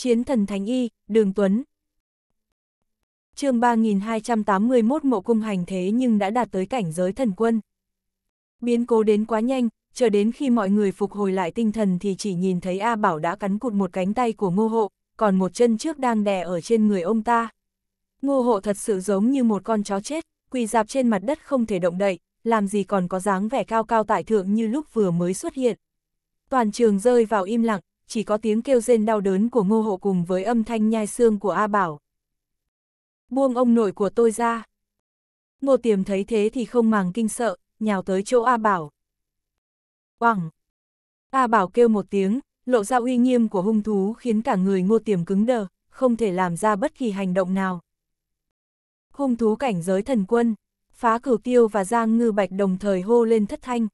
Chiến thần Thánh Y, Đường Tuấn. chương 3281 mộ cung hành thế nhưng đã đạt tới cảnh giới thần quân. Biến cố đến quá nhanh, chờ đến khi mọi người phục hồi lại tinh thần thì chỉ nhìn thấy A Bảo đã cắn cụt một cánh tay của ngô hộ, còn một chân trước đang đè ở trên người ông ta. Ngô hộ thật sự giống như một con chó chết, quỳ dạp trên mặt đất không thể động đậy, làm gì còn có dáng vẻ cao cao tại thượng như lúc vừa mới xuất hiện. Toàn trường rơi vào im lặng, chỉ có tiếng kêu rên đau đớn của ngô hộ cùng với âm thanh nhai xương của A Bảo. Buông ông nội của tôi ra. Ngô tiềm thấy thế thì không màng kinh sợ, nhào tới chỗ A Bảo. quẳng A Bảo kêu một tiếng, lộ ra uy nghiêm của hung thú khiến cả người ngô tiềm cứng đờ, không thể làm ra bất kỳ hành động nào. Hung thú cảnh giới thần quân, phá cửu tiêu và giang ngư bạch đồng thời hô lên thất thanh.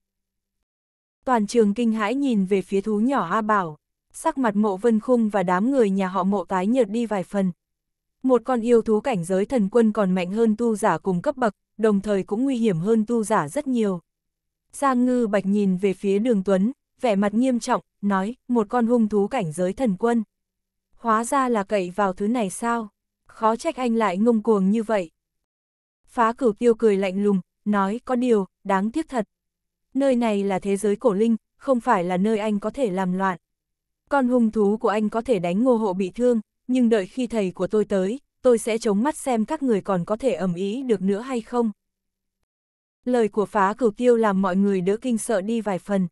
Toàn trường kinh hãi nhìn về phía thú nhỏ A Bảo sắc mặt mộ vân khung và đám người nhà họ mộ tái nhợt đi vài phần. Một con yêu thú cảnh giới thần quân còn mạnh hơn tu giả cùng cấp bậc, đồng thời cũng nguy hiểm hơn tu giả rất nhiều. Giang ngư bạch nhìn về phía đường Tuấn, vẻ mặt nghiêm trọng, nói, một con hung thú cảnh giới thần quân. Hóa ra là cậy vào thứ này sao? Khó trách anh lại ngông cuồng như vậy. Phá cửu tiêu cười lạnh lùng, nói có điều, đáng tiếc thật. Nơi này là thế giới cổ linh, không phải là nơi anh có thể làm loạn. Con hung thú của anh có thể đánh ngô hộ bị thương, nhưng đợi khi thầy của tôi tới, tôi sẽ chống mắt xem các người còn có thể ẩm ý được nữa hay không. Lời của phá cửu tiêu làm mọi người đỡ kinh sợ đi vài phần.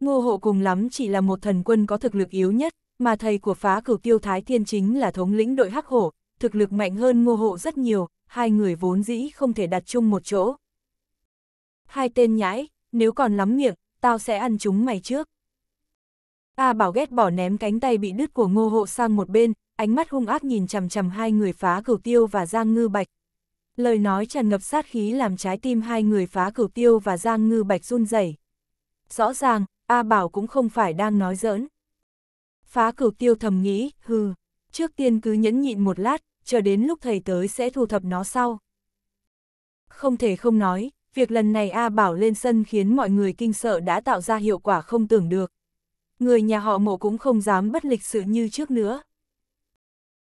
Ngô hộ cùng lắm chỉ là một thần quân có thực lực yếu nhất, mà thầy của phá cửu tiêu Thái Thiên chính là thống lĩnh đội hắc hổ, thực lực mạnh hơn ngô hộ rất nhiều, hai người vốn dĩ không thể đặt chung một chỗ. Hai tên nhãi, nếu còn lắm miệng, tao sẽ ăn chúng mày trước. A Bảo ghét bỏ ném cánh tay bị đứt của ngô hộ sang một bên, ánh mắt hung ác nhìn chằm chằm hai người phá cửu tiêu và Giang Ngư Bạch. Lời nói tràn ngập sát khí làm trái tim hai người phá cửu tiêu và Giang Ngư Bạch run rẩy. Rõ ràng, A Bảo cũng không phải đang nói giỡn. Phá cửu tiêu thầm nghĩ, hừ, trước tiên cứ nhẫn nhịn một lát, chờ đến lúc thầy tới sẽ thu thập nó sau. Không thể không nói, việc lần này A Bảo lên sân khiến mọi người kinh sợ đã tạo ra hiệu quả không tưởng được người nhà họ mộ cũng không dám bất lịch sự như trước nữa.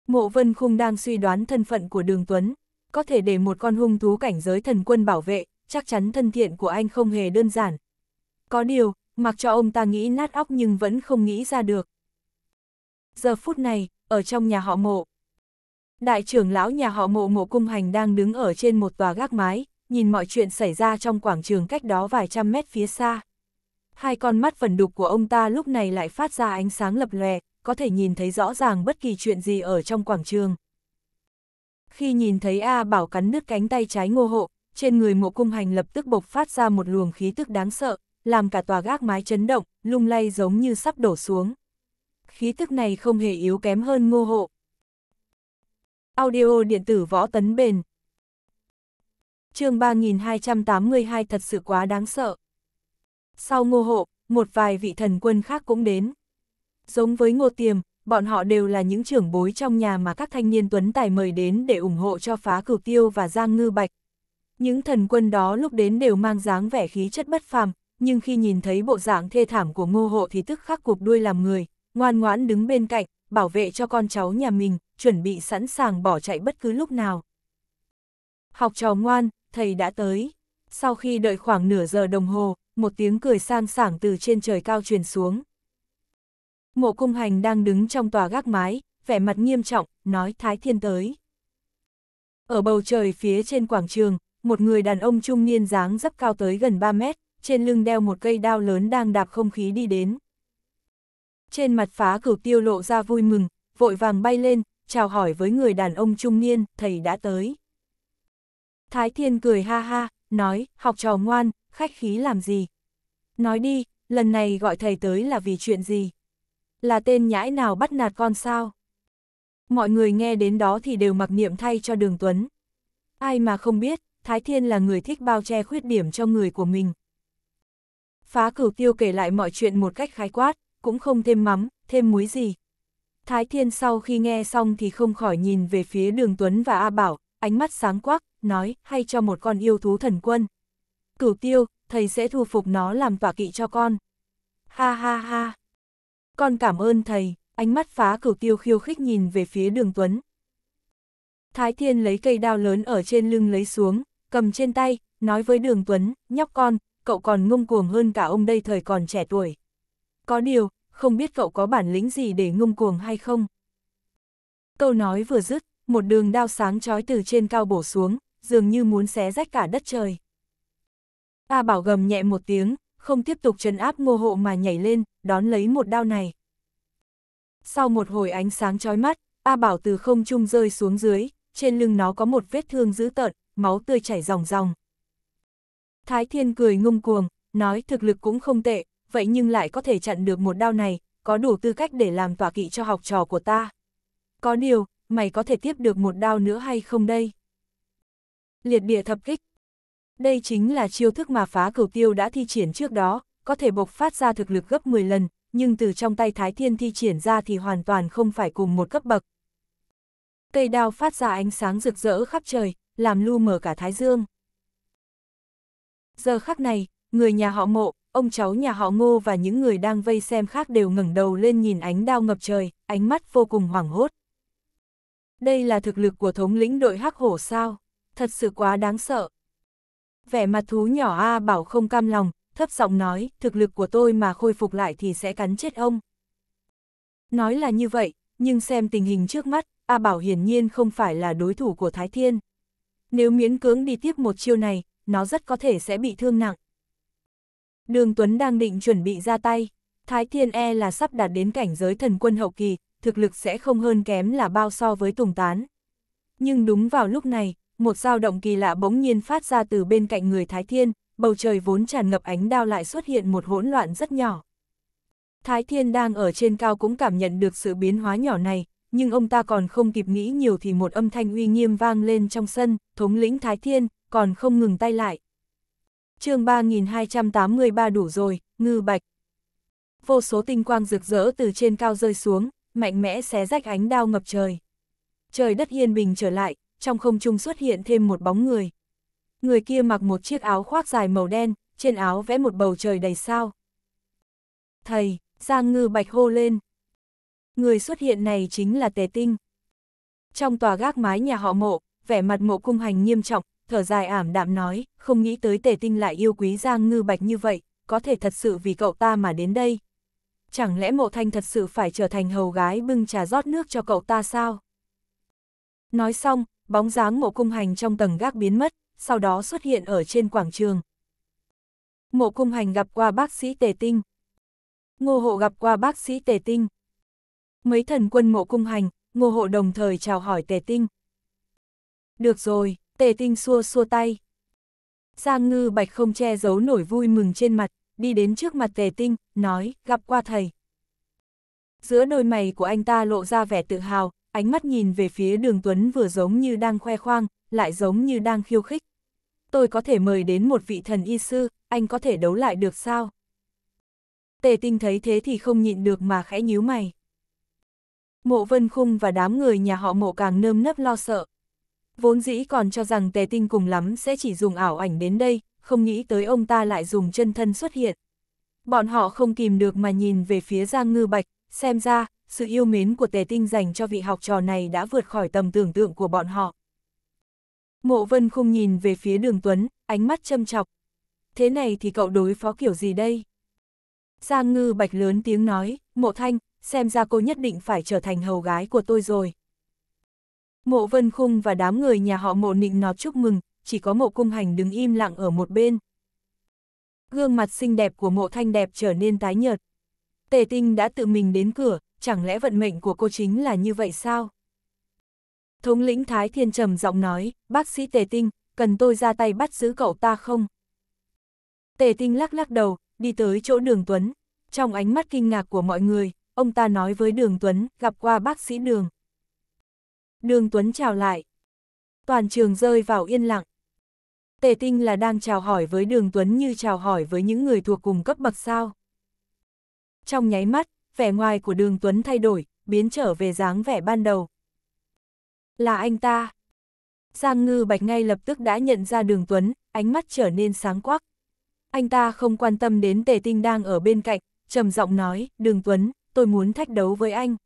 Mộ Vân Khung đang suy đoán thân phận của Đường Tuấn, có thể để một con hung thú cảnh giới thần quân bảo vệ, chắc chắn thân thiện của anh không hề đơn giản. Có điều, mặc cho ông ta nghĩ nát óc nhưng vẫn không nghĩ ra được. Giờ phút này, ở trong nhà họ mộ, đại trưởng lão nhà họ mộ mộ cung hành đang đứng ở trên một tòa gác mái, nhìn mọi chuyện xảy ra trong quảng trường cách đó vài trăm mét phía xa. Hai con mắt phần đục của ông ta lúc này lại phát ra ánh sáng lập lòe, có thể nhìn thấy rõ ràng bất kỳ chuyện gì ở trong quảng trường. Khi nhìn thấy A Bảo cắn nứt cánh tay trái ngô hộ, trên người mộ cung hành lập tức bộc phát ra một luồng khí tức đáng sợ, làm cả tòa gác mái chấn động, lung lay giống như sắp đổ xuống. Khí tức này không hề yếu kém hơn ngô hộ. Audio điện tử võ tấn bền. chương 3282 thật sự quá đáng sợ. Sau ngô hộ, một vài vị thần quân khác cũng đến. Giống với ngô tiềm, bọn họ đều là những trưởng bối trong nhà mà các thanh niên tuấn tài mời đến để ủng hộ cho phá cửu tiêu và giang ngư bạch. Những thần quân đó lúc đến đều mang dáng vẻ khí chất bất phàm, nhưng khi nhìn thấy bộ dạng thê thảm của ngô hộ thì tức khắc cục đuôi làm người, ngoan ngoãn đứng bên cạnh, bảo vệ cho con cháu nhà mình, chuẩn bị sẵn sàng bỏ chạy bất cứ lúc nào. Học trò ngoan, thầy đã tới. Sau khi đợi khoảng nửa giờ đồng hồ, một tiếng cười sang sảng từ trên trời cao truyền xuống. Mộ cung hành đang đứng trong tòa gác mái, vẻ mặt nghiêm trọng, nói Thái Thiên tới. Ở bầu trời phía trên quảng trường, một người đàn ông trung niên dáng dấp cao tới gần 3 mét, trên lưng đeo một cây đao lớn đang đạp không khí đi đến. Trên mặt phá cửu tiêu lộ ra vui mừng, vội vàng bay lên, chào hỏi với người đàn ông trung niên, thầy đã tới. Thái Thiên cười ha ha, nói, học trò ngoan, khách khí làm gì. Nói đi, lần này gọi thầy tới là vì chuyện gì? Là tên nhãi nào bắt nạt con sao? Mọi người nghe đến đó thì đều mặc niệm thay cho Đường Tuấn. Ai mà không biết, Thái Thiên là người thích bao che khuyết điểm cho người của mình. Phá cửu tiêu kể lại mọi chuyện một cách khái quát, cũng không thêm mắm, thêm muối gì. Thái Thiên sau khi nghe xong thì không khỏi nhìn về phía Đường Tuấn và A Bảo, ánh mắt sáng quắc, nói, hay cho một con yêu thú thần quân. Cửu tiêu, thầy sẽ thu phục nó làm tọa kỵ cho con. Ha ha ha. Con cảm ơn thầy, ánh mắt phá cửu tiêu khiêu khích nhìn về phía đường Tuấn. Thái Thiên lấy cây đao lớn ở trên lưng lấy xuống, cầm trên tay, nói với đường Tuấn, nhóc con, cậu còn ngông cuồng hơn cả ông đây thời còn trẻ tuổi. Có điều, không biết cậu có bản lĩnh gì để ngông cuồng hay không? Câu nói vừa dứt, một đường đao sáng chói từ trên cao bổ xuống, dường như muốn xé rách cả đất trời. A Bảo gầm nhẹ một tiếng, không tiếp tục chân áp ngô hộ mà nhảy lên, đón lấy một đao này. Sau một hồi ánh sáng chói mắt, A Bảo từ không trung rơi xuống dưới, trên lưng nó có một vết thương dữ tợn, máu tươi chảy ròng ròng. Thái Thiên cười ngông cuồng, nói thực lực cũng không tệ, vậy nhưng lại có thể chặn được một đao này, có đủ tư cách để làm tỏa kỵ cho học trò của ta. Có điều, mày có thể tiếp được một đao nữa hay không đây? Liệt địa thập kích, đây chính là chiêu thức mà phá cửu tiêu đã thi triển trước đó, có thể bộc phát ra thực lực gấp 10 lần, nhưng từ trong tay Thái Thiên thi triển ra thì hoàn toàn không phải cùng một cấp bậc. Cây đao phát ra ánh sáng rực rỡ khắp trời, làm lu mở cả Thái Dương. Giờ khắc này, người nhà họ mộ, ông cháu nhà họ ngô và những người đang vây xem khác đều ngẩng đầu lên nhìn ánh đao ngập trời, ánh mắt vô cùng hoảng hốt. Đây là thực lực của thống lĩnh đội hắc hổ sao, thật sự quá đáng sợ vẻ mặt thú nhỏ A Bảo không cam lòng, thấp giọng nói, thực lực của tôi mà khôi phục lại thì sẽ cắn chết ông. Nói là như vậy, nhưng xem tình hình trước mắt, A Bảo hiển nhiên không phải là đối thủ của Thái Thiên. Nếu miễn cưỡng đi tiếp một chiêu này, nó rất có thể sẽ bị thương nặng. Đường Tuấn đang định chuẩn bị ra tay, Thái Thiên e là sắp đạt đến cảnh giới thần quân hậu kỳ, thực lực sẽ không hơn kém là bao so với Tùng Tán. Nhưng đúng vào lúc này, một dao động kỳ lạ bỗng nhiên phát ra từ bên cạnh người Thái Thiên, bầu trời vốn tràn ngập ánh đao lại xuất hiện một hỗn loạn rất nhỏ. Thái Thiên đang ở trên cao cũng cảm nhận được sự biến hóa nhỏ này, nhưng ông ta còn không kịp nghĩ nhiều thì một âm thanh uy nghiêm vang lên trong sân, thống lĩnh Thái Thiên, còn không ngừng tay lại. chương 3283 đủ rồi, ngư bạch. Vô số tinh quang rực rỡ từ trên cao rơi xuống, mạnh mẽ xé rách ánh đao ngập trời. Trời đất yên bình trở lại, trong không trung xuất hiện thêm một bóng người. Người kia mặc một chiếc áo khoác dài màu đen, trên áo vẽ một bầu trời đầy sao. Thầy, Giang Ngư Bạch hô lên. Người xuất hiện này chính là Tề Tinh. Trong tòa gác mái nhà họ mộ, vẻ mặt mộ cung hành nghiêm trọng, thở dài ảm đạm nói, không nghĩ tới Tề Tinh lại yêu quý Giang Ngư Bạch như vậy, có thể thật sự vì cậu ta mà đến đây. Chẳng lẽ mộ thanh thật sự phải trở thành hầu gái bưng trà rót nước cho cậu ta sao? Nói xong, bóng dáng mộ cung hành trong tầng gác biến mất, sau đó xuất hiện ở trên quảng trường. Mộ cung hành gặp qua bác sĩ Tề Tinh. Ngô hộ gặp qua bác sĩ Tề Tinh. Mấy thần quân mộ cung hành, ngô hộ đồng thời chào hỏi Tề Tinh. Được rồi, Tề Tinh xua xua tay. Giang ngư bạch không che giấu nổi vui mừng trên mặt, đi đến trước mặt Tề Tinh, nói, gặp qua thầy. Giữa đôi mày của anh ta lộ ra vẻ tự hào, ánh mắt nhìn về phía đường Tuấn vừa giống như đang khoe khoang, lại giống như đang khiêu khích. Tôi có thể mời đến một vị thần y sư, anh có thể đấu lại được sao? Tề tinh thấy thế thì không nhịn được mà khẽ nhíu mày. Mộ Vân Khung và đám người nhà họ mộ càng nơm nấp lo sợ. Vốn dĩ còn cho rằng tề tinh cùng lắm sẽ chỉ dùng ảo ảnh đến đây, không nghĩ tới ông ta lại dùng chân thân xuất hiện. Bọn họ không kìm được mà nhìn về phía Giang Ngư Bạch, xem ra, sự yêu mến của Tề Tinh dành cho vị học trò này đã vượt khỏi tầm tưởng tượng của bọn họ. Mộ Vân khung nhìn về phía đường Tuấn, ánh mắt châm chọc. Thế này thì cậu đối phó kiểu gì đây? Giang ngư bạch lớn tiếng nói, mộ thanh, xem ra cô nhất định phải trở thành hầu gái của tôi rồi. Mộ Vân Khung và đám người nhà họ mộ nịnh nọt chúc mừng, chỉ có mộ cung hành đứng im lặng ở một bên. Gương mặt xinh đẹp của mộ thanh đẹp trở nên tái nhợt. Tề tinh đã tự mình đến cửa, chẳng lẽ vận mệnh của cô chính là như vậy sao? Thống lĩnh Thái Thiên trầm giọng nói, bác sĩ Tề Tinh, cần tôi ra tay bắt giữ cậu ta không? Tề Tinh lắc lắc đầu, đi tới chỗ đường Tuấn. Trong ánh mắt kinh ngạc của mọi người, ông ta nói với đường Tuấn, gặp qua bác sĩ đường. Đường Tuấn chào lại. Toàn trường rơi vào yên lặng. Tề Tinh là đang chào hỏi với đường Tuấn như chào hỏi với những người thuộc cùng cấp bậc sao. Trong nháy mắt, vẻ ngoài của đường Tuấn thay đổi, biến trở về dáng vẻ ban đầu. Là anh ta. Giang Ngư Bạch ngay lập tức đã nhận ra đường Tuấn, ánh mắt trở nên sáng quắc. Anh ta không quan tâm đến tề tinh đang ở bên cạnh, trầm giọng nói, đường Tuấn, tôi muốn thách đấu với anh.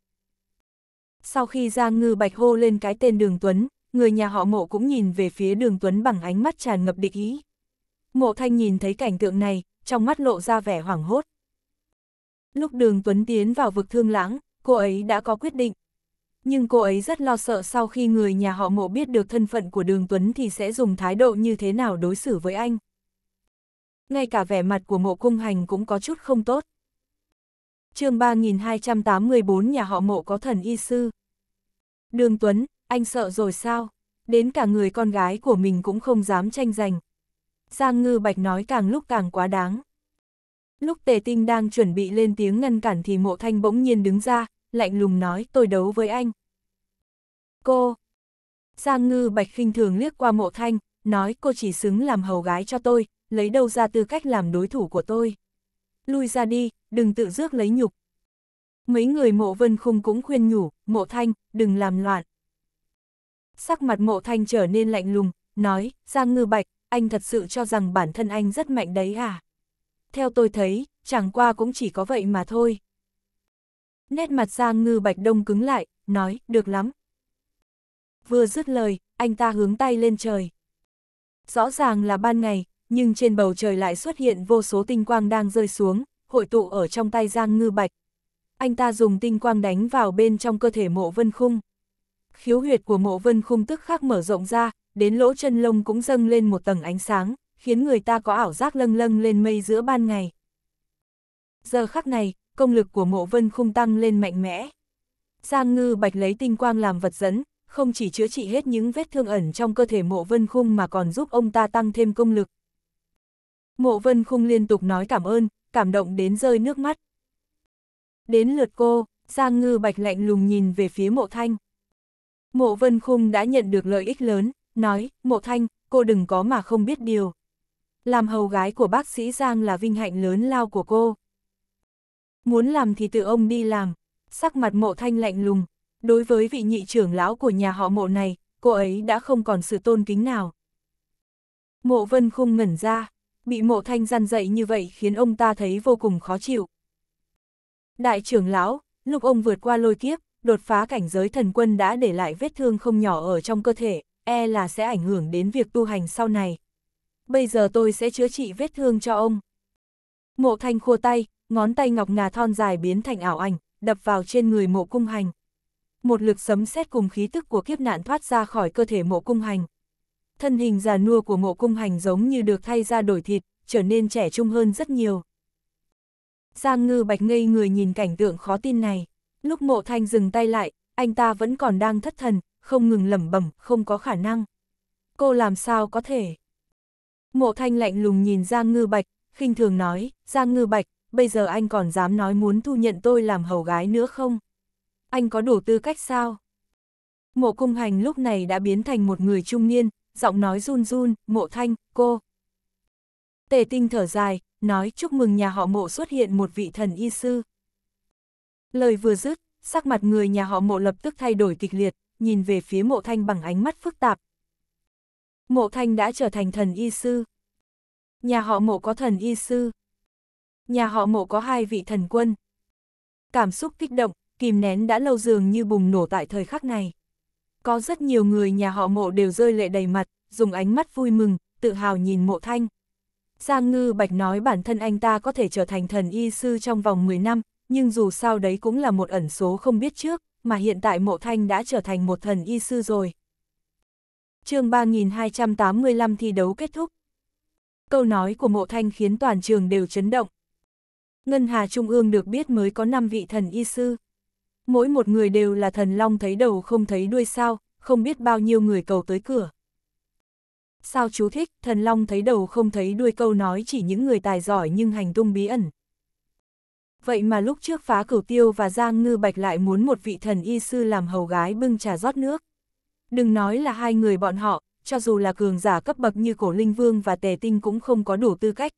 Sau khi Giang Ngư Bạch hô lên cái tên đường Tuấn, người nhà họ mộ cũng nhìn về phía đường Tuấn bằng ánh mắt tràn ngập địch ý. Mộ thanh nhìn thấy cảnh tượng này, trong mắt lộ ra vẻ hoảng hốt lúc đường Tuấn tiến vào vực thương lãng, cô ấy đã có quyết định. Nhưng cô ấy rất lo sợ sau khi người nhà họ mộ biết được thân phận của đường Tuấn thì sẽ dùng thái độ như thế nào đối xử với anh. Ngay cả vẻ mặt của mộ cung hành cũng có chút không tốt. chương 3284 nhà họ mộ có thần y sư. Đường Tuấn, anh sợ rồi sao? Đến cả người con gái của mình cũng không dám tranh giành. Giang Ngư Bạch nói càng lúc càng quá đáng. Lúc tề tinh đang chuẩn bị lên tiếng ngăn cản thì mộ thanh bỗng nhiên đứng ra, lạnh lùng nói tôi đấu với anh. Cô! Giang ngư bạch khinh thường liếc qua mộ thanh, nói cô chỉ xứng làm hầu gái cho tôi, lấy đâu ra tư cách làm đối thủ của tôi. Lui ra đi, đừng tự rước lấy nhục. Mấy người mộ vân khung cũng khuyên nhủ, mộ thanh, đừng làm loạn. Sắc mặt mộ thanh trở nên lạnh lùng, nói, Giang ngư bạch, anh thật sự cho rằng bản thân anh rất mạnh đấy à? theo tôi thấy, chẳng qua cũng chỉ có vậy mà thôi. Nét mặt Giang Ngư Bạch Đông cứng lại, nói, được lắm. Vừa dứt lời, anh ta hướng tay lên trời. Rõ ràng là ban ngày, nhưng trên bầu trời lại xuất hiện vô số tinh quang đang rơi xuống, hội tụ ở trong tay Giang Ngư Bạch. Anh ta dùng tinh quang đánh vào bên trong cơ thể mộ vân khung. Khiếu huyệt của mộ vân khung tức khắc mở rộng ra, đến lỗ chân lông cũng dâng lên một tầng ánh sáng, khiến người ta có ảo giác lâng lâng lên mây giữa ban ngày. Giờ khắc này, công lực của mộ vân khung tăng lên mạnh mẽ. Giang ngư bạch lấy tinh quang làm vật dẫn, không chỉ chữa trị hết những vết thương ẩn trong cơ thể mộ vân khung mà còn giúp ông ta tăng thêm công lực. Mộ vân khung liên tục nói cảm ơn, cảm động đến rơi nước mắt. Đến lượt cô, Giang ngư bạch lạnh lùng nhìn về phía mộ thanh. Mộ vân khung đã nhận được lợi ích lớn, nói, mộ thanh, cô đừng có mà không biết điều làm hầu gái của bác sĩ Giang là vinh hạnh lớn lao của cô. Muốn làm thì tự ông đi làm, sắc mặt mộ thanh lạnh lùng, đối với vị nhị trưởng lão của nhà họ mộ này, cô ấy đã không còn sự tôn kính nào. Mộ vân khung ngẩn ra, bị mộ thanh gian dậy như vậy khiến ông ta thấy vô cùng khó chịu. Đại trưởng lão, lúc ông vượt qua lôi kiếp, đột phá cảnh giới thần quân đã để lại vết thương không nhỏ ở trong cơ thể, e là sẽ ảnh hưởng đến việc tu hành sau này bây giờ tôi sẽ chữa trị vết thương cho ông. Mộ thanh khua tay, ngón tay ngọc ngà thon dài biến thành ảo ảnh, đập vào trên người mộ cung hành. Một lực sấm sét cùng khí tức của kiếp nạn thoát ra khỏi cơ thể mộ cung hành. Thân hình già nua của mộ cung hành giống như được thay ra đổi thịt, trở nên trẻ trung hơn rất nhiều. Giang ngư bạch ngây người nhìn cảnh tượng khó tin này. Lúc mộ thanh dừng tay lại, anh ta vẫn còn đang thất thần, không ngừng lẩm bẩm, không có khả năng. Cô làm sao có thể? Mộ thanh lạnh lùng nhìn Giang Ngư Bạch, khinh thường nói, Giang Ngư Bạch, bây giờ anh còn dám nói muốn thu nhận tôi làm hầu gái nữa không? Anh có đủ tư cách sao? Mộ cung hành lúc này đã biến thành một người trung niên, giọng nói run run, mộ thanh, cô. Tề tinh thở dài, nói chúc mừng nhà họ mộ xuất hiện một vị thần y sư. Lời vừa dứt, sắc mặt người nhà họ mộ lập tức thay đổi kịch liệt, nhìn về phía mộ thanh bằng ánh mắt phức tạp, Mộ Thanh đã trở thành thần y sư. Nhà họ mộ có thần y sư. Nhà họ mộ có hai vị thần quân. Cảm xúc kích động, kìm nén đã lâu dường như bùng nổ tại thời khắc này. Có rất nhiều người nhà họ mộ đều rơi lệ đầy mặt, dùng ánh mắt vui mừng, tự hào nhìn mộ thanh. Giang Ngư Bạch nói bản thân anh ta có thể trở thành thần y sư trong vòng 10 năm, nhưng dù sao đấy cũng là một ẩn số không biết trước, mà hiện tại mộ thanh đã trở thành một thần y sư rồi chương 3285 thi đấu kết thúc. Câu nói của mộ thanh khiến toàn trường đều chấn động. Ngân Hà Trung ương được biết mới có 5 vị thần y sư. Mỗi một người đều là thần long thấy đầu không thấy đuôi sao, không biết bao nhiêu người cầu tới cửa. Sao chú thích, thần long thấy đầu không thấy đuôi câu nói chỉ những người tài giỏi nhưng hành tung bí ẩn. Vậy mà lúc trước phá cửu tiêu và Giang Ngư Bạch lại muốn một vị thần y sư làm hầu gái bưng trà rót nước. Đừng nói là hai người bọn họ, cho dù là cường giả cấp bậc như cổ linh vương và tề tinh cũng không có đủ tư cách.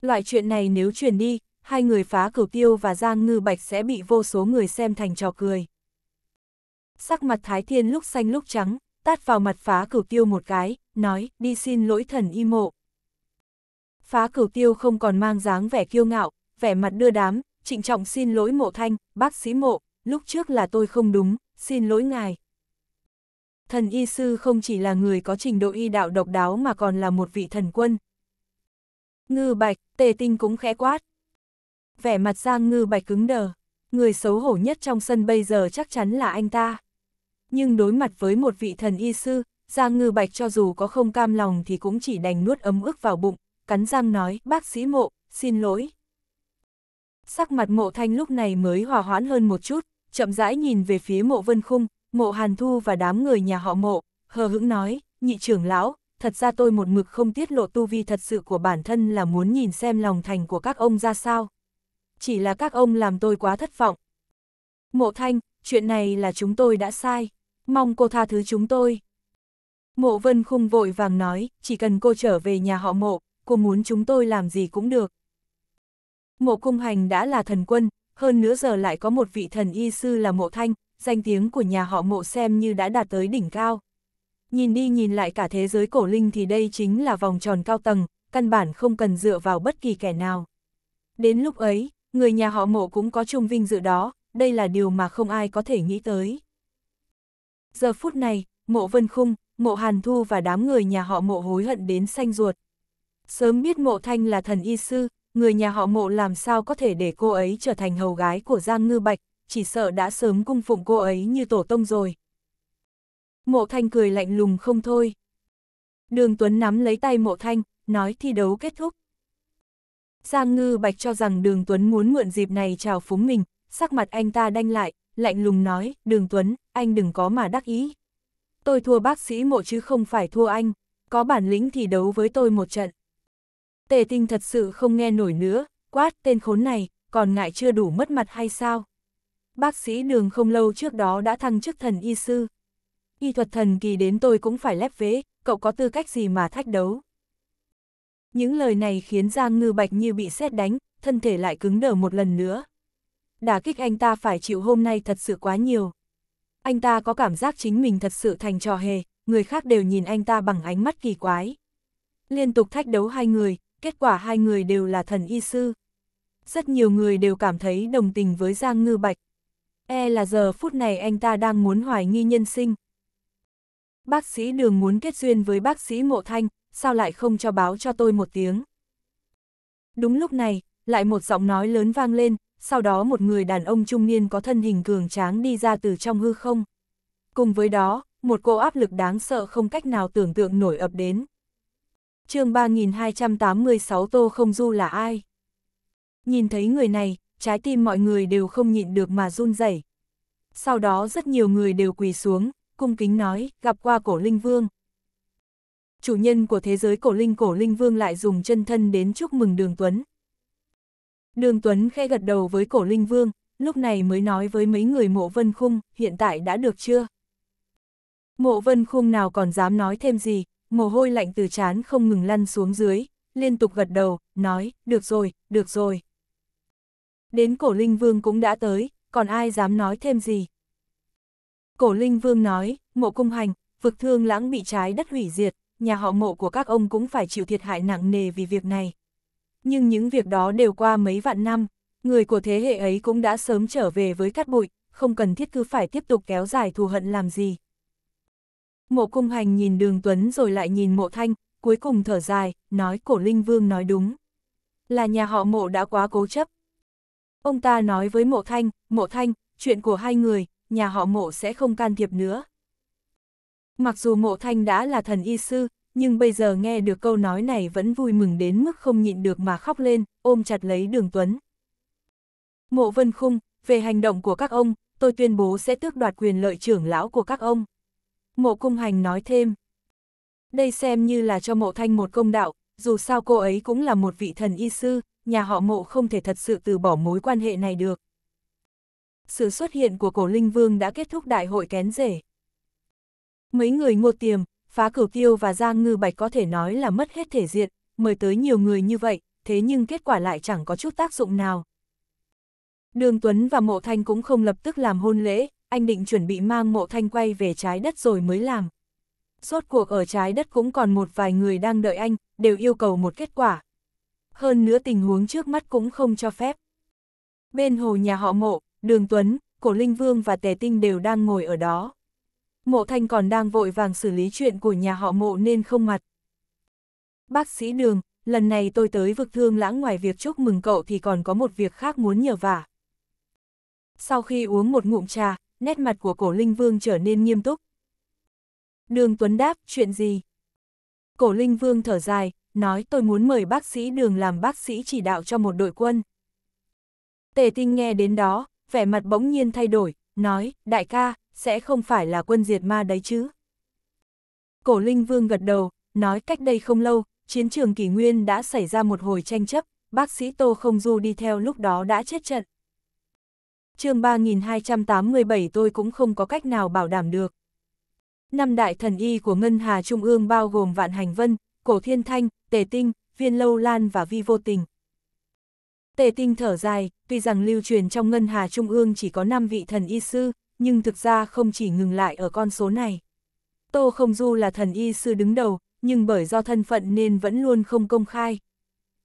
Loại chuyện này nếu truyền đi, hai người phá cửu tiêu và Giang Ngư Bạch sẽ bị vô số người xem thành trò cười. Sắc mặt Thái Thiên lúc xanh lúc trắng, tát vào mặt phá cửu tiêu một cái, nói, đi xin lỗi thần y mộ. Phá cửu tiêu không còn mang dáng vẻ kiêu ngạo, vẻ mặt đưa đám, trịnh trọng xin lỗi mộ thanh, bác sĩ mộ, lúc trước là tôi không đúng, xin lỗi ngài thần y sư không chỉ là người có trình độ y đạo độc đáo mà còn là một vị thần quân. Ngư bạch, tề tinh cũng khẽ quát. Vẻ mặt Giang ngư bạch cứng đờ, người xấu hổ nhất trong sân bây giờ chắc chắn là anh ta. Nhưng đối mặt với một vị thần y sư, Giang ngư bạch cho dù có không cam lòng thì cũng chỉ đành nuốt ấm ức vào bụng, cắn răng nói, bác sĩ mộ, xin lỗi. Sắc mặt mộ thanh lúc này mới hòa hoãn hơn một chút, chậm rãi nhìn về phía mộ vân khung, mộ hàn thu và đám người nhà họ mộ, hờ hững nói, nhị trưởng lão, thật ra tôi một mực không tiết lộ tu vi thật sự của bản thân là muốn nhìn xem lòng thành của các ông ra sao. Chỉ là các ông làm tôi quá thất vọng. Mộ thanh, chuyện này là chúng tôi đã sai, mong cô tha thứ chúng tôi. Mộ vân khung vội vàng nói, chỉ cần cô trở về nhà họ mộ, cô muốn chúng tôi làm gì cũng được. Mộ cung hành đã là thần quân, hơn nữa giờ lại có một vị thần y sư là mộ thanh, danh tiếng của nhà họ mộ xem như đã đạt tới đỉnh cao. Nhìn đi nhìn lại cả thế giới cổ linh thì đây chính là vòng tròn cao tầng, căn bản không cần dựa vào bất kỳ kẻ nào. Đến lúc ấy, người nhà họ mộ cũng có chung vinh dự đó, đây là điều mà không ai có thể nghĩ tới. Giờ phút này, mộ vân khung, mộ hàn thu và đám người nhà họ mộ hối hận đến xanh ruột. Sớm biết mộ thanh là thần y sư, người nhà họ mộ làm sao có thể để cô ấy trở thành hầu gái của Giang Ngư Bạch, chỉ sợ đã sớm cung phụng cô ấy như tổ tông rồi. Mộ thanh cười lạnh lùng không thôi. Đường Tuấn nắm lấy tay mộ thanh, nói thi đấu kết thúc. Giang Ngư Bạch cho rằng Đường Tuấn muốn mượn dịp này chào phúng mình, sắc mặt anh ta đanh lại, lạnh lùng nói, Đường Tuấn, anh đừng có mà đắc ý. Tôi thua bác sĩ mộ chứ không phải thua anh, có bản lĩnh thì đấu với tôi một trận. Tề tinh thật sự không nghe nổi nữa, quát tên khốn này, còn ngại chưa đủ mất mặt hay sao? bác sĩ đường không lâu trước đó đã thăng chức thần y sư. Y thuật thần kỳ đến tôi cũng phải lép vế, cậu có tư cách gì mà thách đấu. Những lời này khiến Giang Ngư Bạch như bị sét đánh, thân thể lại cứng đờ một lần nữa. Đả kích anh ta phải chịu hôm nay thật sự quá nhiều. Anh ta có cảm giác chính mình thật sự thành trò hề, người khác đều nhìn anh ta bằng ánh mắt kỳ quái. Liên tục thách đấu hai người, kết quả hai người đều là thần y sư. Rất nhiều người đều cảm thấy đồng tình với Giang Ngư Bạch. E là giờ phút này anh ta đang muốn hoài nghi nhân sinh. Bác sĩ đường muốn kết duyên với bác sĩ mộ thanh, sao lại không cho báo cho tôi một tiếng. Đúng lúc này, lại một giọng nói lớn vang lên, sau đó một người đàn ông trung niên có thân hình cường tráng đi ra từ trong hư không. Cùng với đó, một cô áp lực đáng sợ không cách nào tưởng tượng nổi ập đến. chương 3286 Tô Không Du là ai? Nhìn thấy người này, trái tim mọi người đều không nhịn được mà run rẩy. Sau đó rất nhiều người đều quỳ xuống, cung kính nói, gặp qua cổ linh vương. Chủ nhân của thế giới cổ linh cổ linh vương lại dùng chân thân đến chúc mừng đường Tuấn. Đường Tuấn khẽ gật đầu với cổ linh vương, lúc này mới nói với mấy người mộ vân khung, hiện tại đã được chưa? Mộ vân khung nào còn dám nói thêm gì, mồ hôi lạnh từ chán không ngừng lăn xuống dưới, liên tục gật đầu, nói, được rồi, được rồi đến cổ linh vương cũng đã tới, còn ai dám nói thêm gì. Cổ linh vương nói, mộ cung hành, vực thương lãng bị trái đất hủy diệt, nhà họ mộ của các ông cũng phải chịu thiệt hại nặng nề vì việc này. Nhưng những việc đó đều qua mấy vạn năm, người của thế hệ ấy cũng đã sớm trở về với cát bụi, không cần thiết cứ phải tiếp tục kéo dài thù hận làm gì. Mộ cung hành nhìn đường Tuấn rồi lại nhìn mộ thanh, cuối cùng thở dài, nói cổ linh vương nói đúng. Là nhà họ mộ đã quá cố chấp, Ông ta nói với mộ thanh, mộ thanh, chuyện của hai người, nhà họ mộ sẽ không can thiệp nữa. Mặc dù mộ thanh đã là thần y sư, nhưng bây giờ nghe được câu nói này vẫn vui mừng đến mức không nhịn được mà khóc lên, ôm chặt lấy đường Tuấn. Mộ Vân Khung, về hành động của các ông, tôi tuyên bố sẽ tước đoạt quyền lợi trưởng lão của các ông. Mộ Cung Hành nói thêm. Đây xem như là cho mộ thanh một công đạo, dù sao cô ấy cũng là một vị thần y sư, nhà họ mộ không thể thật sự từ bỏ mối quan hệ này được. Sự xuất hiện của cổ linh vương đã kết thúc đại hội kén rể. Mấy người ngô tiềm, phá cửu tiêu và giang ngư bạch có thể nói là mất hết thể diện, mời tới nhiều người như vậy, thế nhưng kết quả lại chẳng có chút tác dụng nào. Đường Tuấn và Mộ Thanh cũng không lập tức làm hôn lễ, anh định chuẩn bị mang Mộ Thanh quay về trái đất rồi mới làm rốt cuộc ở trái đất cũng còn một vài người đang đợi anh, đều yêu cầu một kết quả. Hơn nữa tình huống trước mắt cũng không cho phép. Bên hồ nhà họ mộ, Đường Tuấn, Cổ Linh Vương và Tề Tinh đều đang ngồi ở đó. Mộ Thanh còn đang vội vàng xử lý chuyện của nhà họ mộ nên không mặt. Bác sĩ Đường, lần này tôi tới vực thương lãng ngoài việc chúc mừng cậu thì còn có một việc khác muốn nhờ vả. Sau khi uống một ngụm trà, nét mặt của cổ linh vương trở nên nghiêm túc, Đường Tuấn đáp, chuyện gì? Cổ Linh Vương thở dài, nói tôi muốn mời bác sĩ Đường làm bác sĩ chỉ đạo cho một đội quân. Tề Tinh nghe đến đó, vẻ mặt bỗng nhiên thay đổi, nói, đại ca, sẽ không phải là quân diệt ma đấy chứ. Cổ Linh Vương gật đầu, nói cách đây không lâu, chiến trường kỷ nguyên đã xảy ra một hồi tranh chấp, bác sĩ Tô Không Du đi theo lúc đó đã chết trận. chương 3287 tôi cũng không có cách nào bảo đảm được. Năm đại thần y của Ngân Hà Trung ương bao gồm Vạn Hành Vân, Cổ Thiên Thanh, Tề Tinh, Viên Lâu Lan và Vi Vô Tình. Tề Tinh thở dài, tuy rằng lưu truyền trong Ngân Hà Trung ương chỉ có 5 vị thần y sư, nhưng thực ra không chỉ ngừng lại ở con số này. Tô Không Du là thần y sư đứng đầu, nhưng bởi do thân phận nên vẫn luôn không công khai.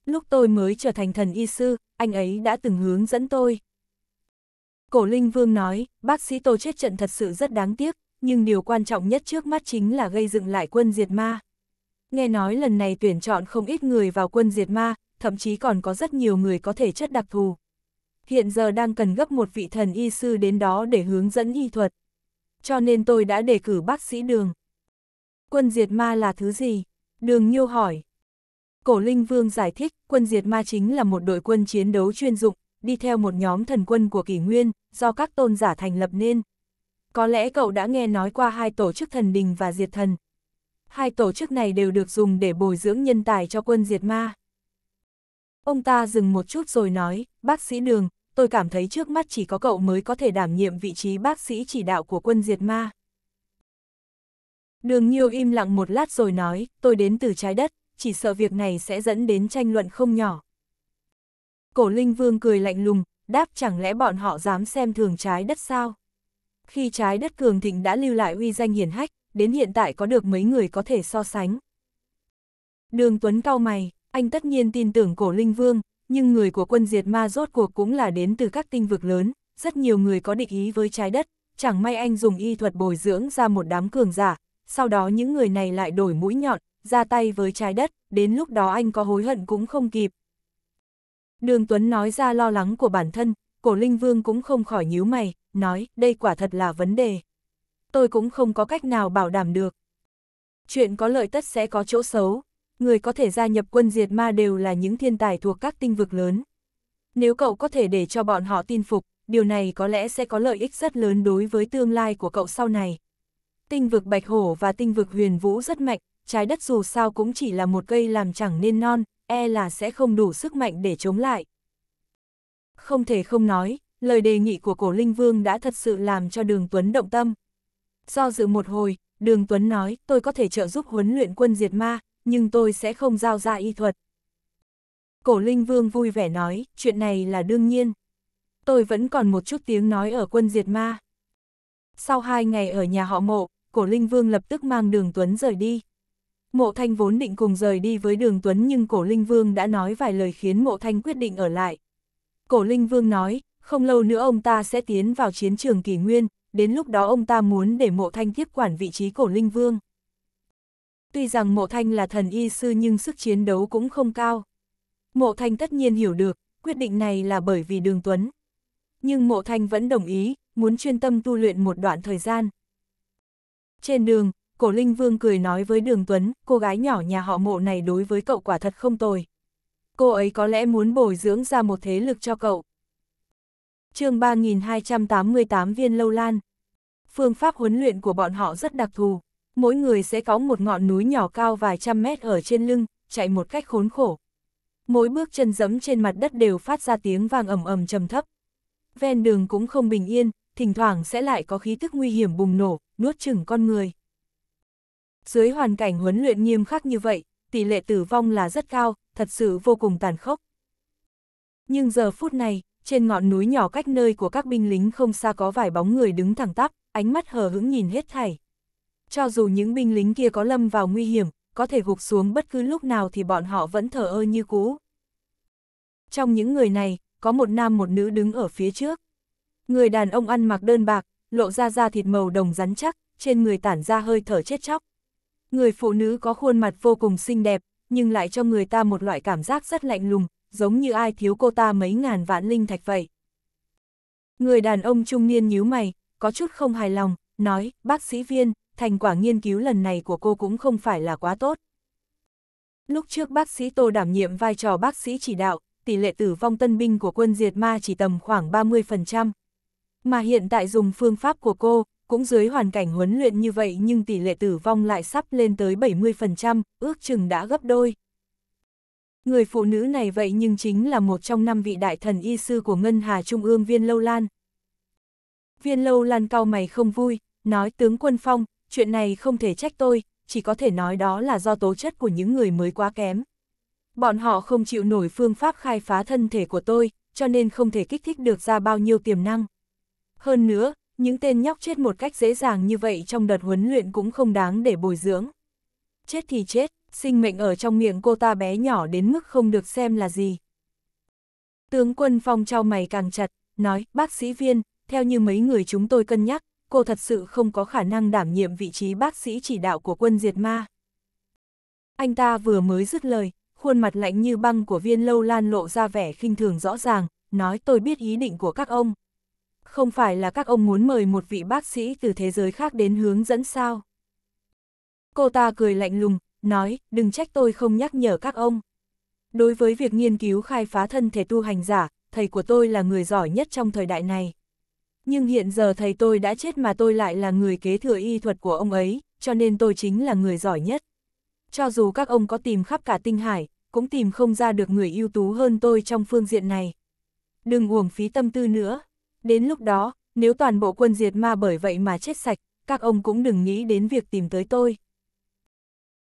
Lúc tôi mới trở thành thần y sư, anh ấy đã từng hướng dẫn tôi. Cổ Linh Vương nói, bác sĩ Tô chết trận thật sự rất đáng tiếc, nhưng điều quan trọng nhất trước mắt chính là gây dựng lại quân diệt ma. Nghe nói lần này tuyển chọn không ít người vào quân diệt ma, thậm chí còn có rất nhiều người có thể chất đặc thù. Hiện giờ đang cần gấp một vị thần y sư đến đó để hướng dẫn y thuật. Cho nên tôi đã đề cử bác sĩ đường. Quân diệt ma là thứ gì? Đường Nhiêu hỏi. Cổ Linh Vương giải thích, quân diệt ma chính là một đội quân chiến đấu chuyên dụng, đi theo một nhóm thần quân của kỷ nguyên, do các tôn giả thành lập nên, có lẽ cậu đã nghe nói qua hai tổ chức thần đình và diệt thần. Hai tổ chức này đều được dùng để bồi dưỡng nhân tài cho quân diệt ma. Ông ta dừng một chút rồi nói, bác sĩ đường, tôi cảm thấy trước mắt chỉ có cậu mới có thể đảm nhiệm vị trí bác sĩ chỉ đạo của quân diệt ma. Đường Nhiêu im lặng một lát rồi nói, tôi đến từ trái đất, chỉ sợ việc này sẽ dẫn đến tranh luận không nhỏ. Cổ Linh Vương cười lạnh lùng, đáp chẳng lẽ bọn họ dám xem thường trái đất sao? Khi trái đất cường thịnh đã lưu lại uy danh hiển hách, đến hiện tại có được mấy người có thể so sánh. Đường Tuấn cao mày, anh tất nhiên tin tưởng cổ linh vương, nhưng người của quân diệt ma rốt cuộc cũng là đến từ các tinh vực lớn, rất nhiều người có định ý với trái đất, chẳng may anh dùng y thuật bồi dưỡng ra một đám cường giả, sau đó những người này lại đổi mũi nhọn, ra tay với trái đất, đến lúc đó anh có hối hận cũng không kịp. Đường Tuấn nói ra lo lắng của bản thân, cổ linh vương cũng không khỏi nhíu mày, nói, đây quả thật là vấn đề. Tôi cũng không có cách nào bảo đảm được. Chuyện có lợi tất sẽ có chỗ xấu, người có thể gia nhập quân diệt ma đều là những thiên tài thuộc các tinh vực lớn. Nếu cậu có thể để cho bọn họ tin phục, điều này có lẽ sẽ có lợi ích rất lớn đối với tương lai của cậu sau này. Tinh vực Bạch Hổ và tinh vực Huyền Vũ rất mạnh, trái đất dù sao cũng chỉ là một cây làm chẳng nên non, e là sẽ không đủ sức mạnh để chống lại. Không thể không nói, lời đề nghị của cổ linh vương đã thật sự làm cho đường Tuấn động tâm. Do dự một hồi, đường Tuấn nói tôi có thể trợ giúp huấn luyện quân diệt ma, nhưng tôi sẽ không giao ra y thuật. Cổ linh vương vui vẻ nói, chuyện này là đương nhiên. Tôi vẫn còn một chút tiếng nói ở quân diệt ma. Sau hai ngày ở nhà họ mộ, cổ linh vương lập tức mang đường Tuấn rời đi. Mộ Thanh vốn định cùng rời đi với Đường Tuấn nhưng Cổ Linh Vương đã nói vài lời khiến Mộ Thanh quyết định ở lại. Cổ Linh Vương nói, không lâu nữa ông ta sẽ tiến vào chiến trường kỷ nguyên, đến lúc đó ông ta muốn để mộ thanh tiếp quản vị trí cổ linh vương. Tuy rằng mộ thanh là thần y sư nhưng sức chiến đấu cũng không cao. Mộ thanh tất nhiên hiểu được, quyết định này là bởi vì đường Tuấn. Nhưng mộ thanh vẫn đồng ý, muốn chuyên tâm tu luyện một đoạn thời gian. Trên đường, cổ linh vương cười nói với đường Tuấn, cô gái nhỏ nhà họ mộ này đối với cậu quả thật không tồi. Cô ấy có lẽ muốn bồi dưỡng ra một thế lực cho cậu chương 3288 viên lâu lan. Phương pháp huấn luyện của bọn họ rất đặc thù, mỗi người sẽ có một ngọn núi nhỏ cao vài trăm mét ở trên lưng, chạy một cách khốn khổ. Mỗi bước chân giẫm trên mặt đất đều phát ra tiếng vang ầm ầm trầm thấp. Ven đường cũng không bình yên, thỉnh thoảng sẽ lại có khí tức nguy hiểm bùng nổ, nuốt chửng con người. Dưới hoàn cảnh huấn luyện nghiêm khắc như vậy, tỷ lệ tử vong là rất cao, thật sự vô cùng tàn khốc. Nhưng giờ phút này, trên ngọn núi nhỏ cách nơi của các binh lính không xa có vài bóng người đứng thẳng tắp, ánh mắt hờ hững nhìn hết thảy. Cho dù những binh lính kia có lâm vào nguy hiểm, có thể gục xuống bất cứ lúc nào thì bọn họ vẫn thở ơ như cũ. Trong những người này, có một nam một nữ đứng ở phía trước. Người đàn ông ăn mặc đơn bạc, lộ ra da thịt màu đồng rắn chắc, trên người tản ra hơi thở chết chóc. Người phụ nữ có khuôn mặt vô cùng xinh đẹp, nhưng lại cho người ta một loại cảm giác rất lạnh lùng, giống như ai thiếu cô ta mấy ngàn vạn linh thạch vậy. Người đàn ông trung niên nhíu mày, có chút không hài lòng, nói, bác sĩ viên, thành quả nghiên cứu lần này của cô cũng không phải là quá tốt. Lúc trước bác sĩ Tô đảm nhiệm vai trò bác sĩ chỉ đạo, tỷ lệ tử vong tân binh của quân diệt ma chỉ tầm khoảng 30%. Mà hiện tại dùng phương pháp của cô, cũng dưới hoàn cảnh huấn luyện như vậy nhưng tỷ lệ tử vong lại sắp lên tới 70%, ước chừng đã gấp đôi. Người phụ nữ này vậy nhưng chính là một trong năm vị đại thần y sư của Ngân Hà Trung ương Viên Lâu Lan. Viên Lâu Lan cau mày không vui, nói tướng quân phong, chuyện này không thể trách tôi, chỉ có thể nói đó là do tố chất của những người mới quá kém. Bọn họ không chịu nổi phương pháp khai phá thân thể của tôi, cho nên không thể kích thích được ra bao nhiêu tiềm năng. Hơn nữa, những tên nhóc chết một cách dễ dàng như vậy trong đợt huấn luyện cũng không đáng để bồi dưỡng. Chết thì chết, sinh mệnh ở trong miệng cô ta bé nhỏ đến mức không được xem là gì. Tướng quân phong trao mày càng chặt, nói, bác sĩ viên, theo như mấy người chúng tôi cân nhắc, cô thật sự không có khả năng đảm nhiệm vị trí bác sĩ chỉ đạo của quân diệt ma. Anh ta vừa mới dứt lời, khuôn mặt lạnh như băng của viên lâu lan lộ ra vẻ khinh thường rõ ràng, nói tôi biết ý định của các ông. Không phải là các ông muốn mời một vị bác sĩ từ thế giới khác đến hướng dẫn sao? Cô ta cười lạnh lùng, nói, đừng trách tôi không nhắc nhở các ông. Đối với việc nghiên cứu khai phá thân thể tu hành giả, thầy của tôi là người giỏi nhất trong thời đại này. Nhưng hiện giờ thầy tôi đã chết mà tôi lại là người kế thừa y thuật của ông ấy, cho nên tôi chính là người giỏi nhất. Cho dù các ông có tìm khắp cả tinh hải, cũng tìm không ra được người ưu tú hơn tôi trong phương diện này. Đừng uổng phí tâm tư nữa. Đến lúc đó, nếu toàn bộ quân diệt ma bởi vậy mà chết sạch, các ông cũng đừng nghĩ đến việc tìm tới tôi.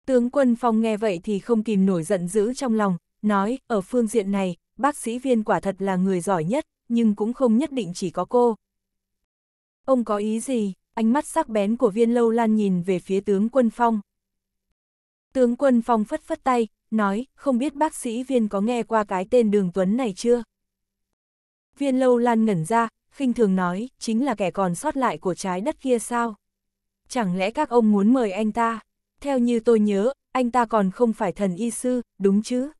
Tướng quân phong nghe vậy thì không kìm nổi giận dữ trong lòng, nói, ở phương diện này, bác sĩ viên quả thật là người giỏi nhất, nhưng cũng không nhất định chỉ có cô. Ông có ý gì? Ánh mắt sắc bén của viên lâu lan nhìn về phía tướng quân phong. Tướng quân phong phất phất tay, nói, không biết bác sĩ viên có nghe qua cái tên đường tuấn này chưa? Viên lâu lan ngẩn ra, khinh thường nói, chính là kẻ còn sót lại của trái đất kia sao? Chẳng lẽ các ông muốn mời anh ta? theo như tôi nhớ, anh ta còn không phải thần y sư, đúng chứ?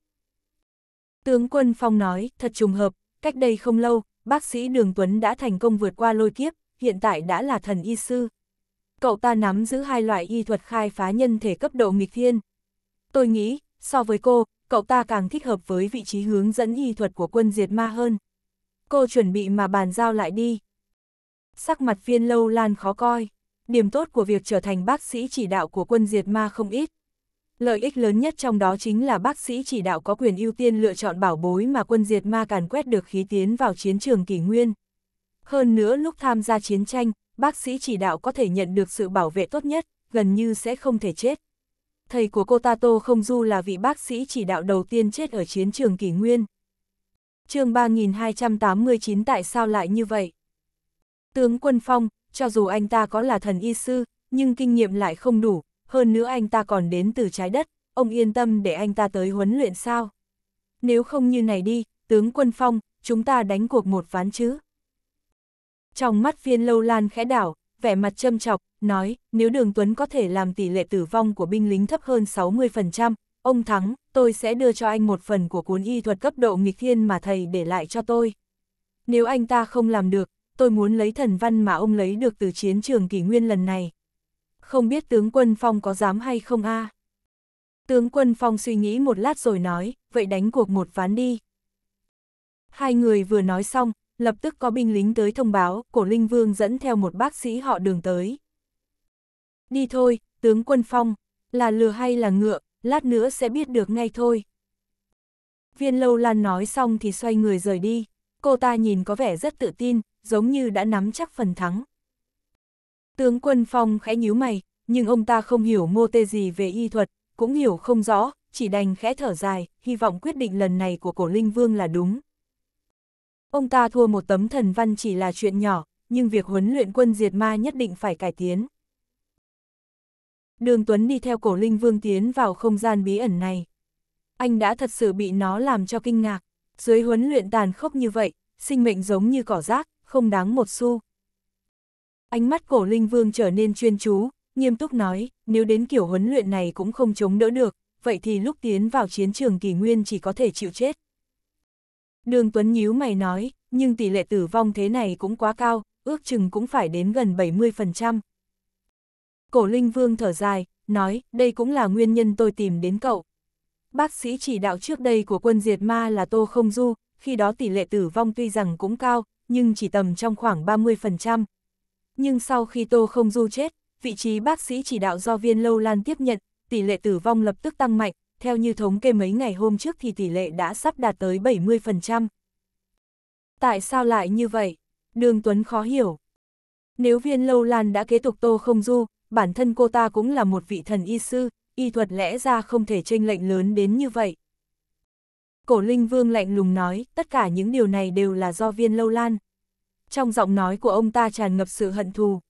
Tướng quân Phong nói, thật trùng hợp, cách đây không lâu, bác sĩ Đường Tuấn đã thành công vượt qua lôi kiếp, hiện tại đã là thần y sư. Cậu ta nắm giữ hai loại y thuật khai phá nhân thể cấp độ nghịch thiên. Tôi nghĩ, so với cô, cậu ta càng thích hợp với vị trí hướng dẫn y thuật của quân diệt ma hơn. Cô chuẩn bị mà bàn giao lại đi. Sắc mặt phiên lâu lan khó coi điểm tốt của việc trở thành bác sĩ chỉ đạo của quân diệt ma không ít. Lợi ích lớn nhất trong đó chính là bác sĩ chỉ đạo có quyền ưu tiên lựa chọn bảo bối mà quân diệt ma càn quét được khí tiến vào chiến trường kỷ nguyên. Hơn nữa lúc tham gia chiến tranh, bác sĩ chỉ đạo có thể nhận được sự bảo vệ tốt nhất, gần như sẽ không thể chết. Thầy của cô Tato không du là vị bác sĩ chỉ đạo đầu tiên chết ở chiến trường kỷ nguyên. chương 3289 tại sao lại như vậy? Tướng Quân Phong, cho dù anh ta có là thần y sư, nhưng kinh nghiệm lại không đủ, hơn nữa anh ta còn đến từ trái đất, ông yên tâm để anh ta tới huấn luyện sao. Nếu không như này đi, tướng quân phong, chúng ta đánh cuộc một ván chứ. Trong mắt viên lâu lan khẽ đảo, vẻ mặt châm chọc, nói, nếu đường Tuấn có thể làm tỷ lệ tử vong của binh lính thấp hơn 60%, ông thắng, tôi sẽ đưa cho anh một phần của cuốn y thuật cấp độ nghịch thiên mà thầy để lại cho tôi. Nếu anh ta không làm được, tôi muốn lấy thần văn mà ông lấy được từ chiến trường kỷ nguyên lần này. Không biết tướng quân Phong có dám hay không a à? Tướng quân Phong suy nghĩ một lát rồi nói, vậy đánh cuộc một ván đi. Hai người vừa nói xong, lập tức có binh lính tới thông báo, cổ linh vương dẫn theo một bác sĩ họ đường tới. Đi thôi, tướng quân Phong, là lừa hay là ngựa, lát nữa sẽ biết được ngay thôi. Viên lâu lan nói xong thì xoay người rời đi cô ta nhìn có vẻ rất tự tin, giống như đã nắm chắc phần thắng. Tướng quân Phong khẽ nhíu mày, nhưng ông ta không hiểu mô tê gì về y thuật, cũng hiểu không rõ, chỉ đành khẽ thở dài, hy vọng quyết định lần này của cổ linh vương là đúng. Ông ta thua một tấm thần văn chỉ là chuyện nhỏ, nhưng việc huấn luyện quân diệt ma nhất định phải cải tiến. Đường Tuấn đi theo cổ linh vương tiến vào không gian bí ẩn này. Anh đã thật sự bị nó làm cho kinh ngạc dưới huấn luyện tàn khốc như vậy, sinh mệnh giống như cỏ rác, không đáng một xu. Ánh mắt cổ linh vương trở nên chuyên chú, nghiêm túc nói, nếu đến kiểu huấn luyện này cũng không chống đỡ được, vậy thì lúc tiến vào chiến trường kỳ nguyên chỉ có thể chịu chết. Đường Tuấn nhíu mày nói, nhưng tỷ lệ tử vong thế này cũng quá cao, ước chừng cũng phải đến gần 70%. Cổ Linh Vương thở dài, nói, đây cũng là nguyên nhân tôi tìm đến cậu, bác sĩ chỉ đạo trước đây của quân diệt ma là Tô Không Du, khi đó tỷ lệ tử vong tuy rằng cũng cao, nhưng chỉ tầm trong khoảng 30%. Nhưng sau khi Tô Không Du chết, vị trí bác sĩ chỉ đạo do viên lâu lan tiếp nhận, tỷ lệ tử vong lập tức tăng mạnh, theo như thống kê mấy ngày hôm trước thì tỷ lệ đã sắp đạt tới 70%. Tại sao lại như vậy? Đường Tuấn khó hiểu. Nếu viên lâu lan đã kế tục Tô Không Du, bản thân cô ta cũng là một vị thần y sư, y thuật lẽ ra không thể tranh lệnh lớn đến như vậy. Cổ Linh Vương lạnh lùng nói, tất cả những điều này đều là do viên lâu lan. Trong giọng nói của ông ta tràn ngập sự hận thù.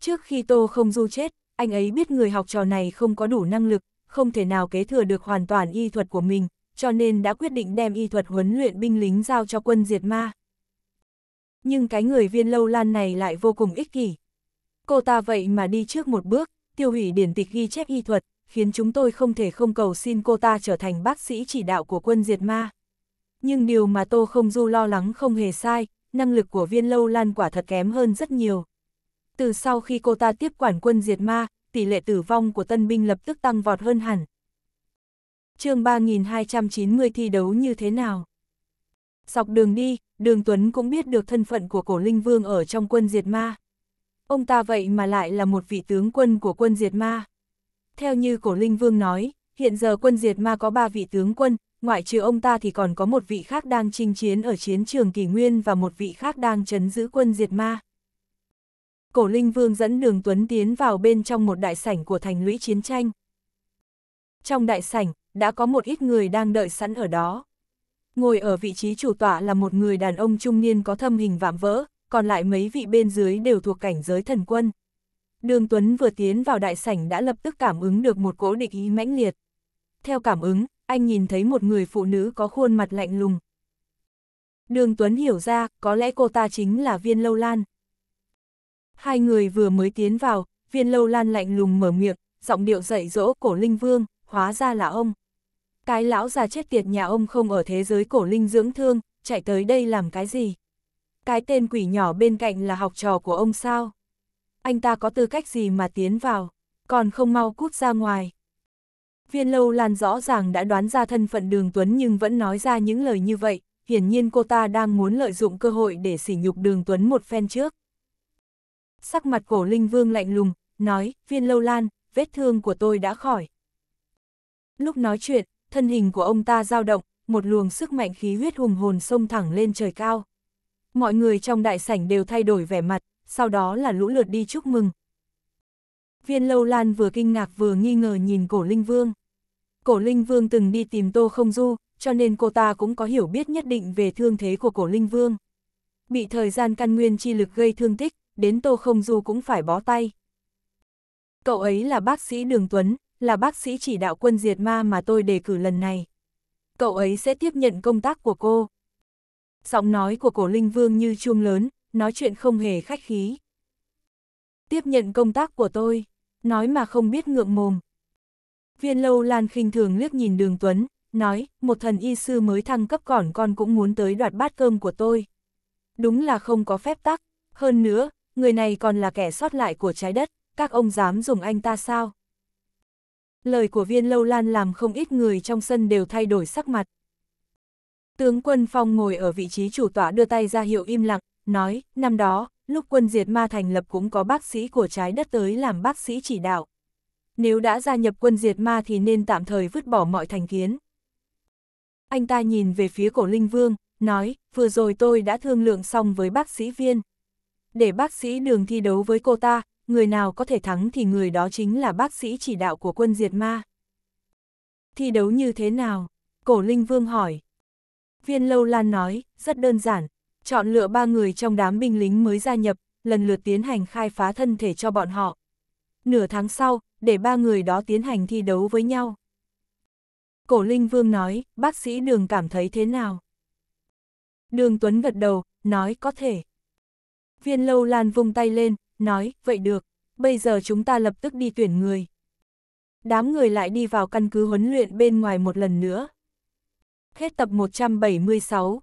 Trước khi Tô không du chết, anh ấy biết người học trò này không có đủ năng lực, không thể nào kế thừa được hoàn toàn y thuật của mình, cho nên đã quyết định đem y thuật huấn luyện binh lính giao cho quân diệt ma. Nhưng cái người viên lâu lan này lại vô cùng ích kỷ. Cô ta vậy mà đi trước một bước, tiêu hủy điển tịch ghi chép y thuật, khiến chúng tôi không thể không cầu xin cô ta trở thành bác sĩ chỉ đạo của quân diệt ma. Nhưng điều mà Tô Không Du lo lắng không hề sai, năng lực của viên lâu lan quả thật kém hơn rất nhiều. Từ sau khi cô ta tiếp quản quân diệt ma, tỷ lệ tử vong của tân binh lập tức tăng vọt hơn hẳn. chương 3290 thi đấu như thế nào? Dọc đường đi, Đường Tuấn cũng biết được thân phận của cổ linh vương ở trong quân diệt ma. Ông ta vậy mà lại là một vị tướng quân của quân diệt ma. Theo như cổ linh vương nói, hiện giờ quân diệt ma có ba vị tướng quân, ngoại trừ ông ta thì còn có một vị khác đang chinh chiến ở chiến trường kỳ nguyên và một vị khác đang chấn giữ quân diệt ma. Cổ Linh Vương dẫn đường Tuấn tiến vào bên trong một đại sảnh của thành lũy chiến tranh. Trong đại sảnh, đã có một ít người đang đợi sẵn ở đó. Ngồi ở vị trí chủ tọa là một người đàn ông trung niên có thâm hình vạm vỡ, còn lại mấy vị bên dưới đều thuộc cảnh giới thần quân. Đường Tuấn vừa tiến vào đại sảnh đã lập tức cảm ứng được một cỗ địch ý mãnh liệt. Theo cảm ứng, anh nhìn thấy một người phụ nữ có khuôn mặt lạnh lùng. Đường Tuấn hiểu ra, có lẽ cô ta chính là Viên Lâu Lan. Hai người vừa mới tiến vào, Viên Lâu Lan lạnh lùng mở miệng, giọng điệu dạy dỗ cổ linh vương, hóa ra là ông. Cái lão già chết tiệt nhà ông không ở thế giới cổ linh dưỡng thương, chạy tới đây làm cái gì? cái tên quỷ nhỏ bên cạnh là học trò của ông sao? Anh ta có tư cách gì mà tiến vào, còn không mau cút ra ngoài. Viên lâu lan rõ ràng đã đoán ra thân phận đường Tuấn nhưng vẫn nói ra những lời như vậy, hiển nhiên cô ta đang muốn lợi dụng cơ hội để sỉ nhục đường Tuấn một phen trước. Sắc mặt cổ linh vương lạnh lùng, nói, viên lâu lan, vết thương của tôi đã khỏi. Lúc nói chuyện, thân hình của ông ta dao động, một luồng sức mạnh khí huyết hùng hồn sông thẳng lên trời cao mọi người trong đại sảnh đều thay đổi vẻ mặt, sau đó là lũ lượt đi chúc mừng. Viên Lâu Lan vừa kinh ngạc vừa nghi ngờ nhìn cổ Linh Vương. Cổ Linh Vương từng đi tìm Tô Không Du, cho nên cô ta cũng có hiểu biết nhất định về thương thế của cổ Linh Vương. Bị thời gian căn nguyên chi lực gây thương tích, đến Tô Không Du cũng phải bó tay. Cậu ấy là bác sĩ Đường Tuấn, là bác sĩ chỉ đạo quân diệt ma mà tôi đề cử lần này. Cậu ấy sẽ tiếp nhận công tác của cô giọng nói của cổ linh vương như chuông lớn, nói chuyện không hề khách khí. Tiếp nhận công tác của tôi, nói mà không biết ngượng mồm. Viên lâu lan khinh thường liếc nhìn đường Tuấn, nói, một thần y sư mới thăng cấp còn con cũng muốn tới đoạt bát cơm của tôi. Đúng là không có phép tắc, hơn nữa, người này còn là kẻ sót lại của trái đất, các ông dám dùng anh ta sao? Lời của viên lâu lan làm không ít người trong sân đều thay đổi sắc mặt. Tướng quân Phong ngồi ở vị trí chủ tọa đưa tay ra hiệu im lặng, nói, năm đó, lúc quân diệt ma thành lập cũng có bác sĩ của trái đất tới làm bác sĩ chỉ đạo. Nếu đã gia nhập quân diệt ma thì nên tạm thời vứt bỏ mọi thành kiến. Anh ta nhìn về phía cổ linh vương, nói, vừa rồi tôi đã thương lượng xong với bác sĩ viên. Để bác sĩ đường thi đấu với cô ta, người nào có thể thắng thì người đó chính là bác sĩ chỉ đạo của quân diệt ma. Thi đấu như thế nào? Cổ linh vương hỏi. Viên Lâu Lan nói, rất đơn giản, chọn lựa ba người trong đám binh lính mới gia nhập, lần lượt tiến hành khai phá thân thể cho bọn họ. Nửa tháng sau, để ba người đó tiến hành thi đấu với nhau. Cổ Linh Vương nói, bác sĩ Đường cảm thấy thế nào? Đường Tuấn gật đầu, nói có thể. Viên Lâu Lan vung tay lên, nói, vậy được, bây giờ chúng ta lập tức đi tuyển người. Đám người lại đi vào căn cứ huấn luyện bên ngoài một lần nữa. Hết tập 176